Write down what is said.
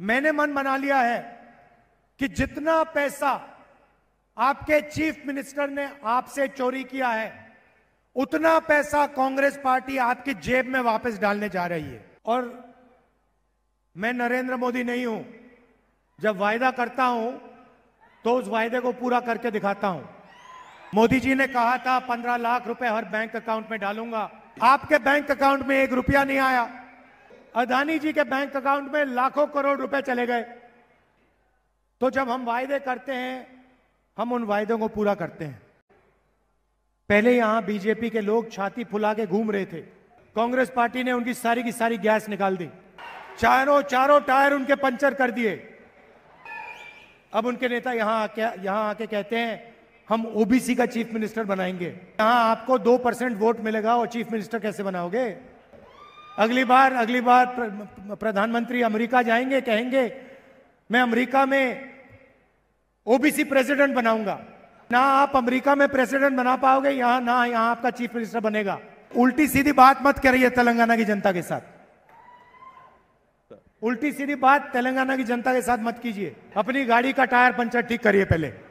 मैंने मन बना लिया है कि जितना पैसा आपके चीफ मिनिस्टर ने आपसे चोरी किया है उतना पैसा कांग्रेस पार्टी आपकी जेब में वापस डालने जा रही है और मैं नरेंद्र मोदी नहीं हूं जब वायदा करता हूं तो उस वायदे को पूरा करके दिखाता हूं मोदी जी ने कहा था पंद्रह लाख रुपए हर बैंक अकाउंट में डालूंगा आपके बैंक अकाउंट में एक रुपया नहीं आया अदानी जी के बैंक अकाउंट में लाखों करोड़ रुपए चले गए तो जब हम वायदे करते हैं हम उन वायदों को पूरा करते हैं पहले यहां बीजेपी के लोग छाती फुला के घूम रहे थे कांग्रेस पार्टी ने उनकी सारी की सारी गैस निकाल दी चारों चारों टायर उनके पंचर कर दिए अब उनके नेता यहां आके यहां आके कहते हैं हम ओबीसी का चीफ मिनिस्टर बनाएंगे यहां आपको दो परसेंट वोट मिलेगा और चीफ मिनिस्टर कैसे बनाओगे अगली बार अगली बार प्रधानमंत्री अमेरिका जाएंगे कहेंगे मैं अमेरिका में ओबीसी प्रेसिडेंट बनाऊंगा ना आप अमेरिका में प्रेसिडेंट बना पाओगे यहां ना यहाँ आपका चीफ मिनिस्टर बनेगा उल्टी सीधी बात मत करिए तेलंगाना की जनता के साथ उल्टी सीधी बात तेलंगाना की जनता के साथ मत कीजिए अपनी गाड़ी का टायर पंचर ठीक करिए पहले